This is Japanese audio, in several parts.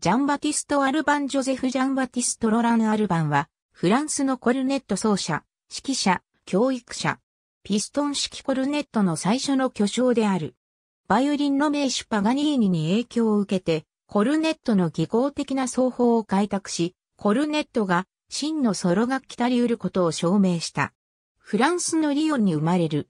ジャンバティスト・アルバン・ジョゼフ・ジャンバティスト・ロラン・アルバンは、フランスのコルネット奏者、指揮者、教育者、ピストン式コルネットの最初の巨匠である。バイオリンの名手パガニーニに影響を受けて、コルネットの技巧的な奏法を開拓し、コルネットが真のソロ楽器たり得ることを証明した。フランスのリオンに生まれる。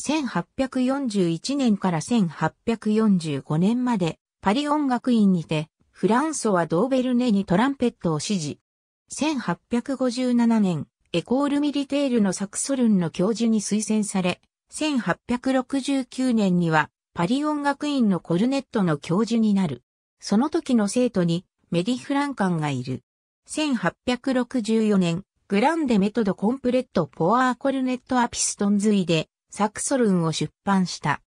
1841年から1845年までパリ音楽院にてフランソワ・ドーベルネにトランペットを指示。1857年、エコール・ミリテールのサクソルンの教授に推薦され、1869年にはパリ音楽院のコルネットの教授になる。その時の生徒にメディ・フランカンがいる。1864年、グランデメトドコンプレット・ポアー・コルネット・アピストンズイで、サクソルンを出版した。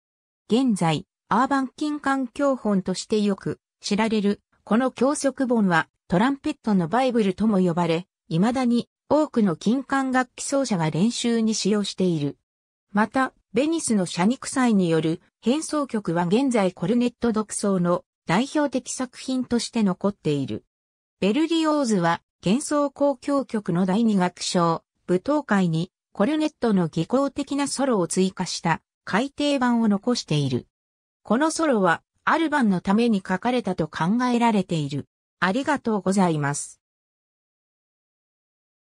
現在、アーバン金環境本としてよく知られるこの教則本はトランペットのバイブルとも呼ばれ、未だに多くの金管楽器奏者が練習に使用している。また、ベニスの社肉祭による変奏曲は現在コルネット独奏の代表的作品として残っている。ベルリオーズは幻想交響曲の第二楽章、舞踏会にコルネットの技巧的なソロを追加した改訂版を残している。このソロはアルバンのために書かれたと考えられている。ありがとうございます。